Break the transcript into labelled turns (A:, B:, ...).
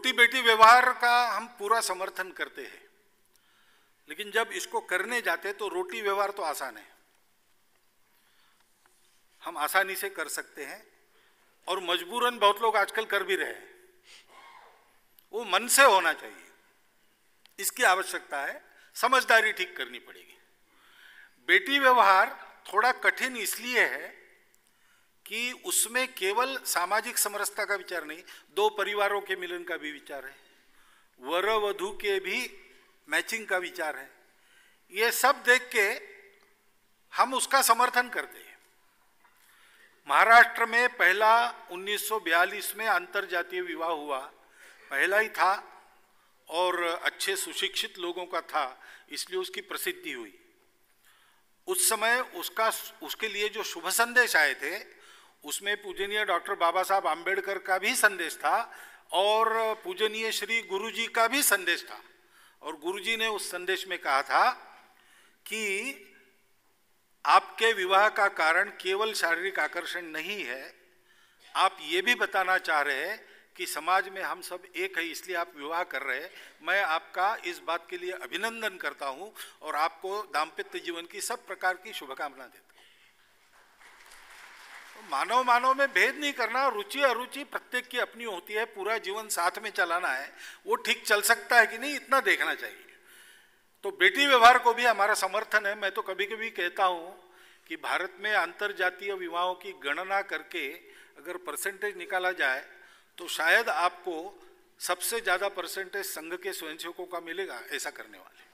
A: छोटी बेटी व्यवहार का हम पूरा समर्थन करते हैं लेकिन जब इसको करने जाते तो रोटी व्यवहार तो आसान है हम आसानी से कर सकते हैं और मजबूरन बहुत लोग आजकल कर भी रहे हैं वो मन से होना चाहिए इसकी आवश्यकता है समझदारी ठीक करनी पड़ेगी बेटी व्यवहार थोड़ा कठिन इसलिए है कि उसमें केवल सामाजिक समरसता का विचार नहीं दो परिवारों के मिलन का भी विचार है वर वधु के भी मैचिंग का विचार है ये सब देख के हम उसका समर्थन करते हैं महाराष्ट्र में पहला 1942 में अंतर जातीय विवाह हुआ पहला ही था और अच्छे सुशिक्षित लोगों का था इसलिए उसकी प्रसिद्धि हुई उस समय उसका उसके लिए जो शुभ संदेश आए थे उसमें पूजनीय डॉक्टर बाबा साहब आम्बेडकर का भी संदेश था और पूजनीय श्री गुरुजी का भी संदेश था और गुरुजी ने उस संदेश में कहा था कि आपके विवाह का कारण केवल शारीरिक आकर्षण नहीं है आप ये भी बताना चाह रहे हैं कि समाज में हम सब एक है इसलिए आप विवाह कर रहे हैं मैं आपका इस बात के लिए अभिनंदन करता हूं और आपको दाम्पत्य जीवन की सब प्रकार की शुभकामना देता हूं तो मानव मानव में भेद नहीं करना रुचि अरुचि प्रत्येक की अपनी होती है पूरा जीवन साथ में चलाना है वो ठीक चल सकता है कि नहीं इतना देखना चाहिए तो बेटी व्यवहार को भी हमारा समर्थन है मैं तो कभी कभी कहता हूँ कि भारत में अंतर जातीय विवाहों की गणना करके अगर परसेंटेज निकाला जाए तो शायद आपको सबसे ज़्यादा परसेंटेज संघ के स्वयंसेवकों का मिलेगा ऐसा करने वाले